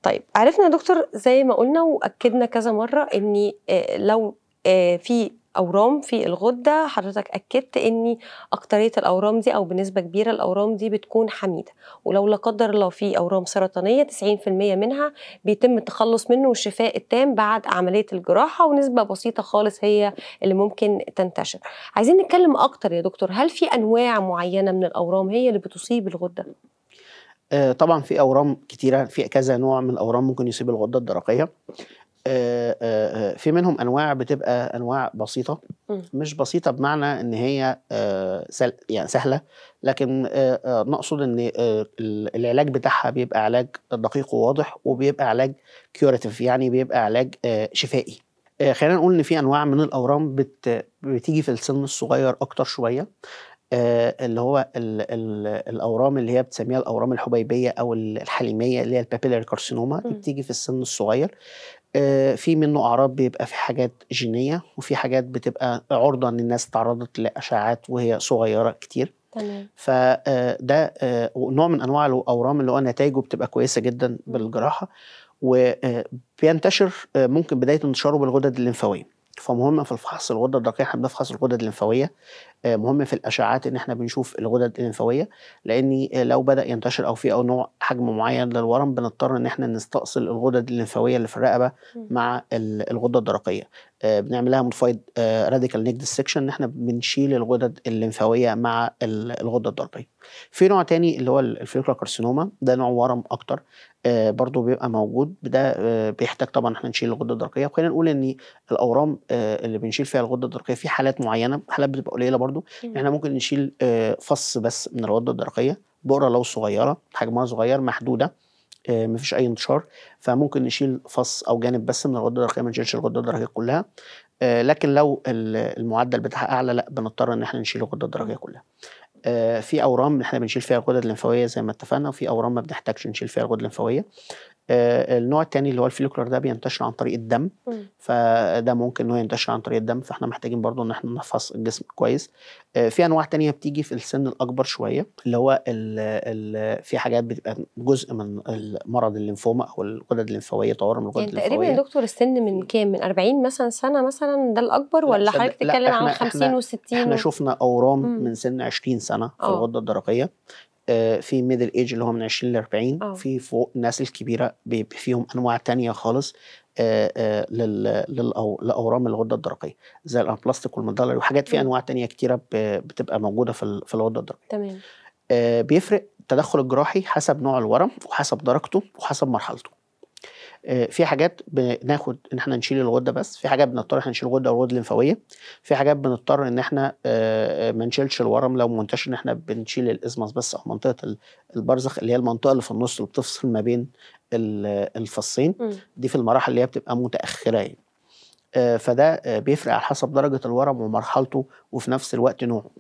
طيب عرفنا يا دكتور زي ما قلنا واكدنا كذا مره ان آه، لو آه، في اورام في الغده حضرتك اكدت ان اكتريه الاورام دي او بنسبه كبيره الاورام دي بتكون حميده ولو لا قدر الله في اورام سرطانيه 90% منها بيتم التخلص منه والشفاء التام بعد عمليه الجراحه ونسبه بسيطه خالص هي اللي ممكن تنتشر عايزين نتكلم اكتر يا دكتور هل في انواع معينه من الاورام هي اللي بتصيب الغده آه، طبعا في اورام كتيره في كذا نوع من الاورام ممكن يصيب الغده الدرقيه آه، آه، آه، في منهم انواع بتبقى انواع بسيطه مش بسيطه بمعنى ان هي يعني سهله لكن نقصد ان العلاج بتاعها بيبقى علاج دقيق وواضح وبيبقى علاج كيوراتيف يعني بيبقى علاج شفائي خلينا نقول ان في انواع من الاورام بت بتيجي في السن الصغير اكتر شويه اللي هو الـ الـ الاورام اللي هي بتسميها الاورام الحبيبيه او الحليميه اللي هي البابيلاري كارسينوما دي بتيجي في السن الصغير آه، في منه اعراض بيبقى في حاجات جينيه وفي حاجات بتبقى عرضه ان الناس تعرضت لاشعاعات وهي صغيره كتير تمام فده آه، آه، نوع من انواع الاورام اللي هو نتائجه بتبقى كويسه جدا بالجراحه وبينتشر ممكن بدايه انتشاره بالغدد الليمفاويه فمهم في الفحص الغده الدقيقه احنا بنفحص الغدد الليمفاويه آه، مهم في الاشعاعات ان احنا بنشوف الغدد الليمفاويه لان لو بدا ينتشر او في او نوع حجم معين للورم بنضطر ان احنا نستأصل الغدد الليمفاويه اللي في الرقبه مع الغده الدرقيه آه، بنعملها مودفايد راديكال نيك ديسكشن ان احنا بنشيل الغدد الليمفاويه مع الغده الدرقيه في نوع تاني اللي هو الفيكرا كارسينوما ده نوع ورم اكتر آه، برضو بيبقى موجود ده آه، بيحتاج طبعا احنا نشيل الغده الدرقيه وخلينا نقول ان الاورام آه، اللي بنشيل فيها الغده الدرقيه في حالات معينه حالات بتبقى قليله برضو احنا ممكن نشيل فص بس من الغده الدرقيه بقره لو صغيره حجمها صغير محدوده مفيش اي انتشار فممكن نشيل فص او جانب بس من الغده الدرقيه ما نشيلش الغده الدرقيه كلها لكن لو المعدل بتاعها اعلى لا بنضطر ان احنا نشيل الغده الدرقيه كلها آه، في اورام احنا بنشيل فيها الغدد الليمفاويه زي ما اتفقنا وفي اورام ما بنحتاجش نشيل فيها الغدد الليمفاويه آه، النوع الثاني اللي هو الفليكولر ده بينتشر عن طريق الدم فده ممكن انه ينتشر عن طريق الدم فاحنا محتاجين برضو ان احنا نفحص الجسم كويس آه، في انواع تانية بتيجي في السن الاكبر شويه اللي هو الـ الـ في حاجات بتبقى جزء من مرض الليمفوما او الغدد الليمفاويه تورم الغدد يعني تقريبا يا دكتور السن من كام من 40 مثلا سنه مثلا ده الاكبر ولا حضرتك بتتكلم عن 50 و60 احنا شفنا اورام مم. من سن 20 سنه في آه. الغده الدرقيه آه، في ميدل ايج اللي هو من 20 ل 40 أوه. في فوق الناس الكبيره فيهم انواع تانية خالص آه، آه، لاورام الغده الدرقيه زي الانبلاستيك والمدلري وحاجات في انواع تانية كتيره بتبقى موجوده في في الغده الدرقيه تمام بيفرق التدخل الجراحي حسب نوع الورم وحسب درجته وحسب مرحلته آه، في حاجات بناخد ان احنا نشيل الغده بس في حاجات بنضطر احنا نشيل الغده والغده الليمفاويه في حاجات بنضطر ان احنا آه، آه، ما نشيلش الورم لو منتشر ان احنا بنشيل الازمس بس او منطقه البرزخ اللي هي المنطقه اللي في النص اللي بتفصل ما بين الفصين دي في المراحل اللي هي بتبقى متاخره يعني فده بيفرق على حسب درجه الورم ومرحلته وفي نفس الوقت نوعه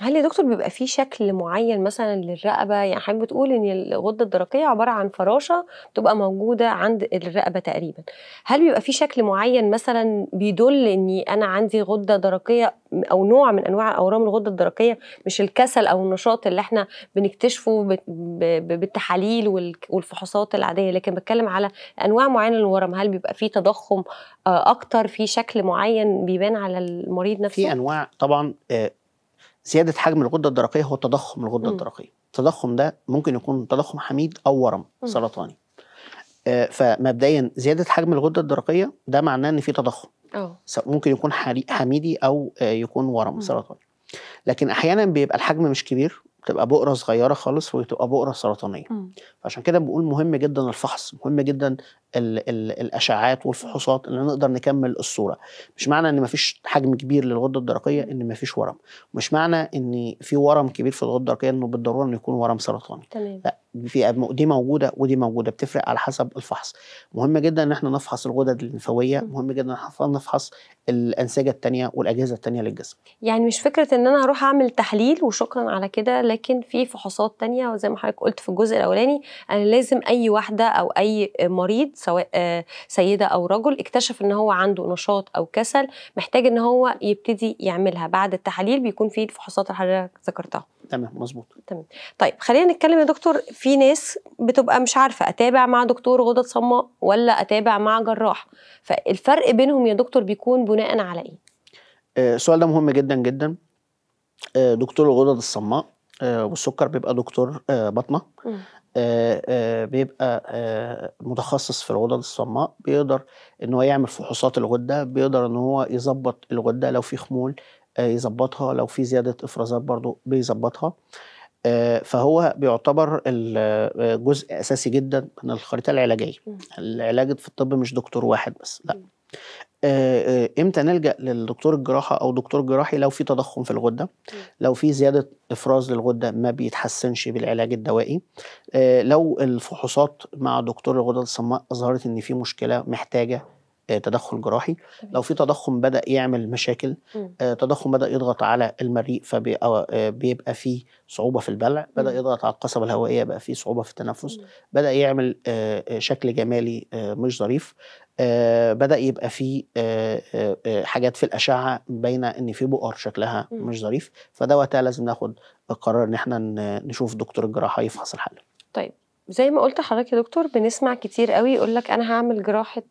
هل يا دكتور بيبقى في شكل معين مثلا للرقبه يعني حضرتك بتقول ان الغده الدرقيه عباره عن فراشه بتبقى موجوده عند الرقبه تقريبا هل بيبقى في شكل معين مثلا بيدل اني انا عندي غده درقيه او نوع من انواع اورام الغده الدرقيه مش الكسل او النشاط اللي احنا بنكتشفه بالتحاليل والفحوصات العاديه لكن بتكلم على انواع معينه للورم هل بيبقى في تضخم آه، اكتر في شكل معين بيبان على المريض نفسه في انواع طبعا آه، زياده حجم الغده الدرقيه هو تضخم الغده م. الدرقيه التضخم ده ممكن يكون تضخم حميد او ورم م. سرطاني آه فمبدئيا زياده حجم الغده الدرقيه ده معناه ان في تضخم أوه. ممكن يكون حميدي او آه يكون ورم م. سرطاني لكن احيانا بيبقى الحجم مش كبير بتبقى بؤره صغيره خالص وتبقى بؤره سرطانيه م. فعشان كده بقول مهم جدا الفحص مهم جدا ال ال الاشعاعات والفحوصات ان نقدر نكمل الصوره مش معنى ان مفيش حجم كبير للغده الدرقيه ان مفيش ورم مش معنى ان في ورم كبير في الغده الدرقيه انه بالضروره انه يكون ورم سرطاني تمام. لا في دي موجوده ودي موجوده بتفرق على حسب الفحص مهم جدا ان احنا نفحص الغدد الليمفاويه مهم جدا ان احنا نفحص الانسجه الثانيه والاجهزه الثانيه للجسم يعني مش فكره ان انا اروح اعمل تحليل وشكرا على كده لكن في فحوصات ثانيه وزي ما حضرتك قلت في الجزء الاولاني انا لازم اي واحده او اي مريض سواء آه، سيده او رجل اكتشف ان هو عنده نشاط او كسل محتاج ان هو يبتدي يعملها بعد التحاليل بيكون في الفحوصات اللي حضرتك ذكرتها تمام مظبوط تمام طيب خلينا نتكلم يا دكتور في ناس بتبقى مش عارفه اتابع مع دكتور غدد صماء ولا اتابع مع جراح فالفرق بينهم يا دكتور بيكون بناء على ايه آه، السؤال ده مهم جدا جدا آه، دكتور الغدد الصماء والسكر بيبقى دكتور بطنه آه، آه، بيبقى آه، متخصص في الغدد الصماء بيقدر ان هو يعمل فحوصات الغده بيقدر ان هو يظبط الغده لو في خمول يظبطها لو في زياده افرازات برضو بيظبطها فهو بيعتبر جزء اساسي جدا من الخريطه العلاجيه العلاج في الطب مش دكتور واحد بس لا آه، آه، امتى نلجا للدكتور الجراحه او دكتور جراحي لو في تضخم في الغده لو في زياده افراز للغده ما بيتحسنش بالعلاج الدوائي آه، لو الفحوصات مع دكتور الغده الصماء اظهرت ان في مشكله محتاجه تدخل جراحي لو في تضخم بدا يعمل مشاكل تضخم بدا يضغط على المريء فبيبقى في صعوبه في البلع بدا يضغط على القصبه الهوائيه بقى في صعوبه في التنفس بدا يعمل شكل جمالي مش ظريف آه، بدا يبقى في آه، آه، حاجات في الاشعه باينه ان في بؤر شكلها مش ظريف فده وقتها لازم ناخد قرار ان احنا نشوف دكتور الجراحه يفحص الحاله طيب زي ما قلت حضرتك يا دكتور بنسمع كتير قوي يقول لك انا هعمل جراحه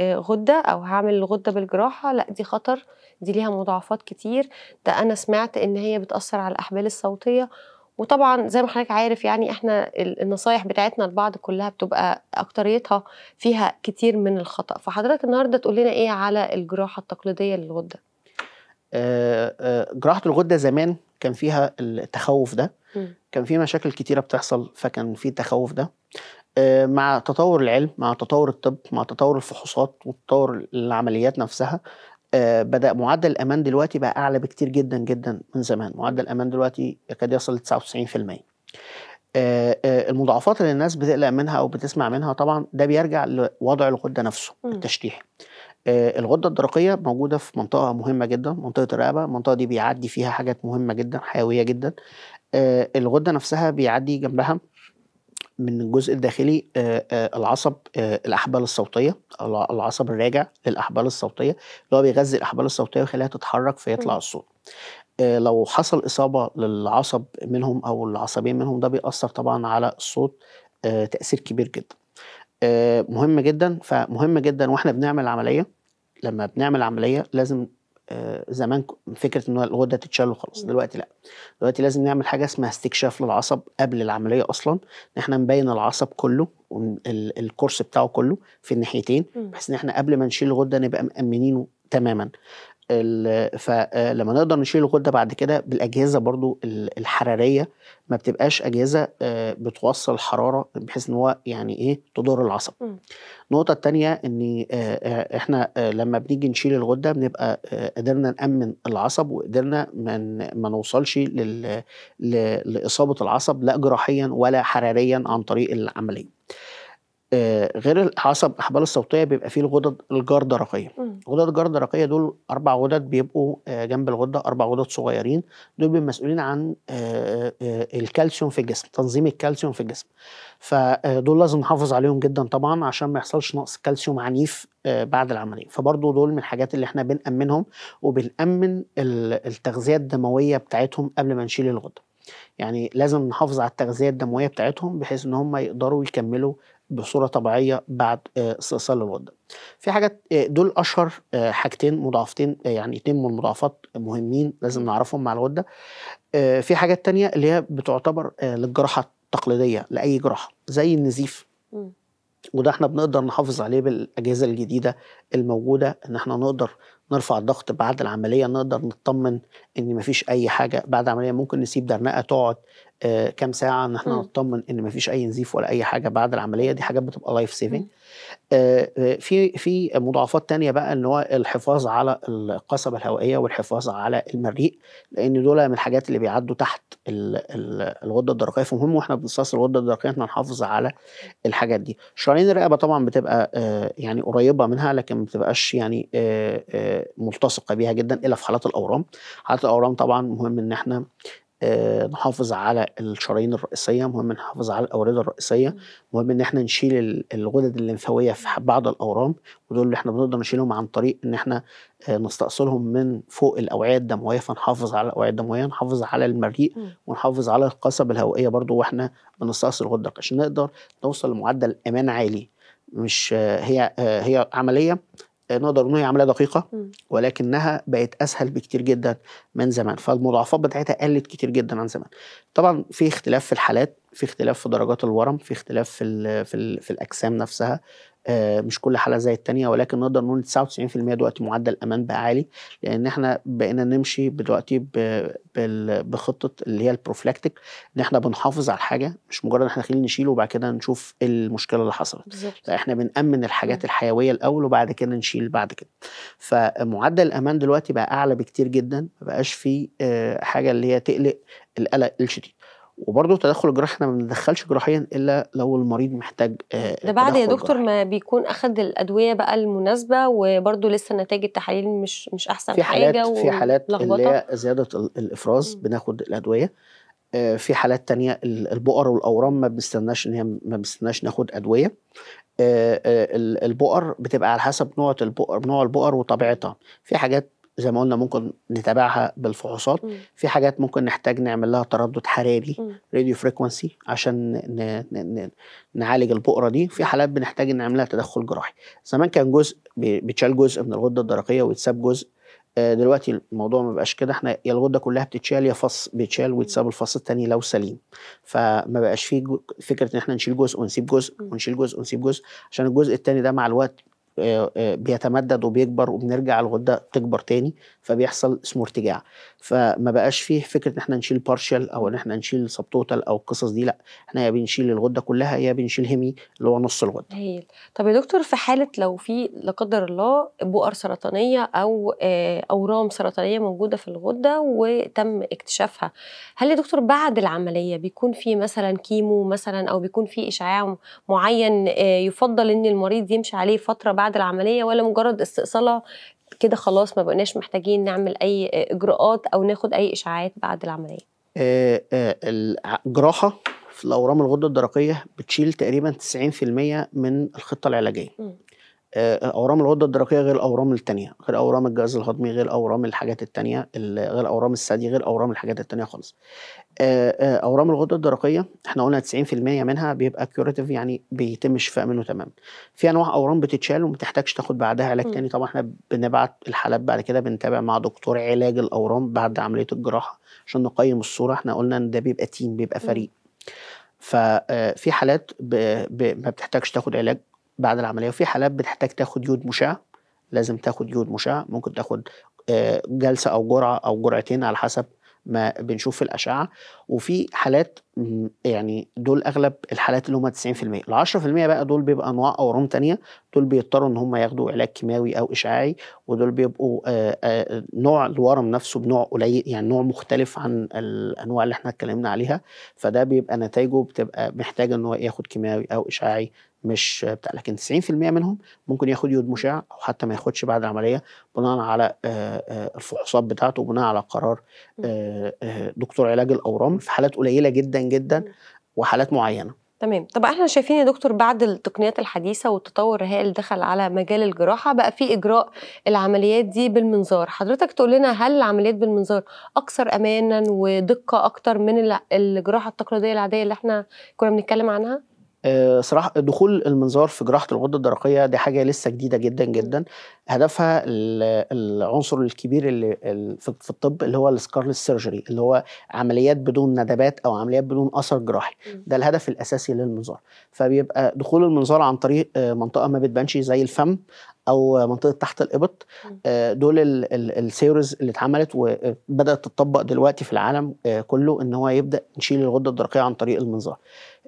غده او هعمل الغده بالجراحه لا دي خطر دي ليها مضاعفات كتير ده انا سمعت ان هي بتاثر على الاحبال الصوتيه وطبعا زي ما حضرتك عارف يعني احنا النصايح بتاعتنا لبعض كلها بتبقى اكتريتها فيها كتير من الخطا فحضرتك النهارده تقول لنا ايه على الجراحه التقليديه للغده آه آه جراحه الغده زمان كان فيها التخوف ده م. كان في مشاكل كتيره بتحصل فكان في تخوف ده آه، مع تطور العلم مع تطور الطب مع تطور الفحوصات وتطور العمليات نفسها آه، بدا معدل الامان دلوقتي بقى اعلى بكتير جدا جدا من زمان معدل الامان دلوقتي يكاد يصل ل 99% آه، آه، المضاعفات اللي الناس بتقلق منها او بتسمع منها طبعا ده بيرجع لوضع الغده نفسه التشريحي الغده الدرقيه موجوده في منطقه مهمه جدا منطقه الرقبه المنطقه دي بيعدي فيها حاجات مهمه جدا حيويه جدا الغده نفسها بيعدي جنبها من الجزء الداخلي العصب الاحبال الصوتيه العصب الراجع للاحبال الصوتيه اللي هو بيغذي الاحبال الصوتيه ويخليها تتحرك فيطلع الصوت لو حصل اصابه للعصب منهم او العصبين منهم ده بيأثر طبعا على الصوت تاثير كبير جدا مهم جدا فمهم جدا واحنا بنعمل عمليه لما بنعمل عمليه لازم آه، زمان فكره ان الغده تتشال وخلاص دلوقتي لا دلوقتي لازم نعمل حاجه اسمها استكشاف للعصب قبل العمليه اصلا ان احنا نبين العصب كله الكورس بتاعه كله في الناحيتين بحيث ان احنا قبل ما نشيل الغده نبقى مامنينه تماما فلما آه، نقدر نشيل الغده بعد كده بالاجهزه برضو الحراريه ما بتبقاش اجهزه آه، بتوصل حراره بحيث ان هو يعني ايه تضر العصب النقطه الثانيه ان آه، احنا لما بنيجي نشيل الغده بنبقى قدرنا نامن العصب وقدرنا ما نوصلش لاصابه العصب لا جراحيا ولا حراريا عن طريق العمليه آه، غير حسب الاحبال الصوتيه بيبقى فيه الغدد الجرده الغدد غدد دول اربع غدد بيبقوا آه، جنب الغده اربع غدد صغيرين دول بيبقوا مسؤولين عن آه، الكالسيوم في الجسم تنظيم الكالسيوم في الجسم فدول لازم نحافظ عليهم جدا طبعا عشان ما يحصلش نقص كالسيوم عنيف بعد العمليه فبرضه دول من الحاجات اللي احنا بنامنهم وبنامن التغذيه الدمويه بتاعتهم قبل ما نشيل الغده يعني لازم نحافظ على التغذيه الدمويه بتاعتهم بحيث ان هم يقدروا يكملوا بصوره طبيعيه بعد استئصال آه، الغده. في حاجات آه، دول اشهر آه، حاجتين مضاعفتين يعني اتنين من المضاعفات مهمين لازم نعرفهم مع الغده. في حاجات تانية اللي هي بتعتبر للجراحه التقليديه لاي جراحه زي النزيف. وده احنا بنقدر نحافظ عليه بالاجهزه الجديده الموجوده ان احنا نقدر نرفع الضغط بعد العمليه نقدر نطمن ان مفيش اي حاجه بعد العمليه ممكن نسيب درنقه تقعد آه، كام ساعه ان احنا نطمن ان مفيش اي نزيف ولا اي حاجه بعد العمليه دي حاجات بتبقى لايف آه، سيفنج آه، في في مضاعفات تانية بقى ان هو الحفاظ على القصبه الهوائيه والحفاظ على المريء لان دول من الحاجات اللي بيعدوا تحت الغده الدرقيه فمهم واحنا بنصاص الغده الدرقيه احنا نحافظ على الحاجات دي شرايين الرقبه طبعا بتبقى يعني قريبه منها لكن ما بتبقاش يعني ملتصقه بيها جدا الا في حالات الاورام حالات الاورام طبعا مهم ان احنا آه، نحافظ على الشرايين الرئيسيه مهم نحافظ على الاورده الرئيسيه مهم ان احنا نشيل الغدد الليمفاويه في بعض الاورام ودول اللي احنا بنقدر نشيلهم عن طريق ان احنا آه، نستأصلهم من فوق الاوعيه الدمويه فنحافظ على الاوعيه الدمويه نحافظ على المريء ونحافظ على القصب الهوائيه برضو واحنا بنستأصل الغده عشان نقدر نوصل لمعدل امان عالي مش آه، هي هي عمليه نقدر نقول هي عمليه دقيقه ولكنها بقت اسهل بكتير جدا من زمان فالمضاعفات بتاعتها قلت كتير جدا عن زمان طبعا في اختلاف في الحالات في اختلاف في درجات الورم في اختلاف في في, في الاجسام نفسها آه، مش كل حاله زي التانية ولكن نقدر نقول 99% دلوقتي معدل الامان بقى عالي لان احنا بقينا نمشي دلوقتي بخطه اللي هي البروفلاكتيك ان احنا بنحافظ على الحاجه مش مجرد ان احنا خلينا نشيله وبعد كده نشوف إيه المشكله اللي حصلت فاحنا بنامن الحاجات الحيويه الاول وبعد كده نشيل بعد كده فمعدل الامان دلوقتي بقى اعلى بكتير جدا ما بقاش في آه، حاجه اللي هي تقلق القلق الشديد وبرضه تدخل الجراحي احنا ما بندخلش جراحيا الا لو المريض محتاج آه، ده بعد يا دكتور جراحي. ما بيكون اخذ الادويه بقى المناسبه وبرضه لسه نتائج التحاليل مش مش احسن في حالات حاجه في حالات اللي هي زياده الافراز بناخد الادويه آه، في حالات تانية البؤر والاورام ما بنستناش ان هي ما بنستناش ناخد ادويه آه، البؤر بتبقى على حسب نوع البؤر نوع البؤر وطبيعتها في حاجات زي ما قلنا ممكن نتابعها بالفحوصات مم. في حاجات ممكن نحتاج نعمل لها تردد حراري راديو فريكونسي عشان ن... ن... نعالج البؤره دي في حالات بنحتاج نعمل لها تدخل جراحي زمان كان جزء بيتشال جزء من الغده الدرقيه ويتساب جزء آه، دلوقتي الموضوع ما بقاش كده احنا يا الغده كلها بتتشال يا فص بيتشال ويتساب الفص الثاني لو سليم فما بقاش فيه فكره ان احنا نشيل جزء ونسيب جزء ونشيل جزء ونسيب جزء عشان الجزء الثاني ده مع الوقت آه، آه، بيتمدد وبيكبر وبنرجع الغده تكبر تاني فبيحصل اسمه ارتجاع فما بقاش فيه فكره ان احنا نشيل بارشل او ان احنا نشيل سب توتال او القصص دي لا احنا يا بنشيل الغده كلها يا بنشيل هيمي اللي هو نص الغده هيل. طب يا دكتور في حاله لو في لا قدر الله بؤر سرطانيه او آه، اورام سرطانيه موجوده في الغده وتم اكتشافها هل يا دكتور بعد العمليه بيكون في مثلا كيمو مثلا او بيكون في اشعاع معين آه، يفضل ان المريض يمشي عليه فتره بعد العمليه ولا مجرد استئصالها كده خلاص ما بقناش محتاجين نعمل اي اجراءات او ناخد اي اشاعات بعد العمليه آه، آه، الجراحه في الاورام الغده الدرقيه بتشيل تقريبا 90% من الخطه العلاجيه م. آه، اورام الغده الدرقيه غير الاورام التانية غير اورام الجهاز الهضمي غير اورام الحاجات التانية غير اورام الثدي غير اورام الحاجات التانية خالص آه، آه، اورام الغده الدرقيه احنا قلنا 90% منها بيبقى كيوريتيف يعني بيتم الشفاء منه تمام في انواع اورام بتتشال وما بتحتاجش تاخد بعدها علاج تاني طبعا احنا بنبعت الحالات بعد كده بنتابع مع دكتور علاج الاورام بعد عمليه الجراحه عشان نقيم الصوره احنا قلنا ان ده بيبقى تيم بيبقى فريق ففي آه، حالات ب... ب... ما بتحتاجش تاخد علاج بعد العمليه وفي حالات بتحتاج تاخد يود مشع لازم تاخد يود مشع ممكن تاخد جلسه او جرعه او جرعتين على حسب ما بنشوف في الاشعه وفي حالات يعني دول اغلب الحالات اللي هم 90% ال 10% بقى دول بيبقى انواع اورام تانية دول بيضطروا ان هم ياخدوا علاج كيماوي او اشعاعي ودول بيبقوا آآ آآ نوع الورم نفسه بنوع قليل يعني نوع مختلف عن الانواع اللي احنا اتكلمنا عليها فده بيبقى نتائجه بتبقى محتاجه ان هو ياخد كيماوي او اشعاعي مش بتاع لكن 90% منهم ممكن ياخد يود مشع او حتى ما ياخدش بعد العمليه بناء على الفحوصات بتاعته وبناء على قرار دكتور علاج الاورام في حالات قليله جدا جدا وحالات معينه تمام طب احنا شايفين يا دكتور بعد التقنيات الحديثه والتطور الهائل اللي دخل على مجال الجراحه بقى في اجراء العمليات دي بالمنظار حضرتك تقول لنا هل العمليات بالمنظار اكثر امانا ودقه اكتر من الجراحه التقليديه العاديه اللي احنا كنا بنتكلم عنها آه، صراحه دخول المنظار في جراحه الغده الدرقيه دي حاجه لسه جديده جدا جدا هدفها العنصر الكبير اللي في الطب اللي هو السكارلت سيرجري اللي هو عمليات بدون ندبات او عمليات بدون اثر جراحي ده الهدف الاساسي للمنظار فبيبقى دخول المنظار عن طريق آه، منطقه ما بتبانش زي الفم او منطقه تحت الابط آه، دول السيرز اللي اتعملت وبدات تطبق دلوقتي في العالم كله ان هو يبدا نشيل الغده الدرقيه عن طريق المنظار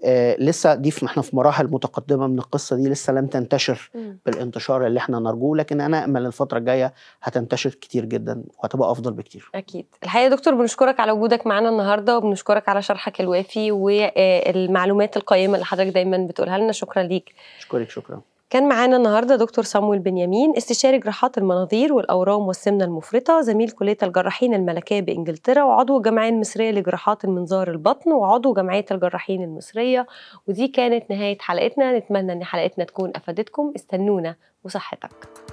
آه، لسه دي احنا في مراحل متقدمه من القصه دي لسه لم تنتشر بالانتشار اللي احنا نرجوه لكن انا امل الفتره الجايه هتنتشر كتير جدا وهتبقى افضل بكتير اكيد الحقيقه يا دكتور بنشكرك على وجودك معانا النهارده وبنشكرك على شرحك الوافي والمعلومات القيمه اللي حضرتك دايما بتقولها لنا شكرا ليك اشكرك شكرا كان معانا النهارده دكتور صمويل بنيامين استشاري جراحات المناظير والاورام والسمنه المفرطه زميل كليه الجراحين الملكيه بانجلترا وعضو الجمعيه المصريه لجراحات المنظار البطن وعضو جمعيه الجراحين المصريه ودي كانت نهايه حلقتنا نتمنى ان حلقتنا تكون افادتكم استنونا وصحتك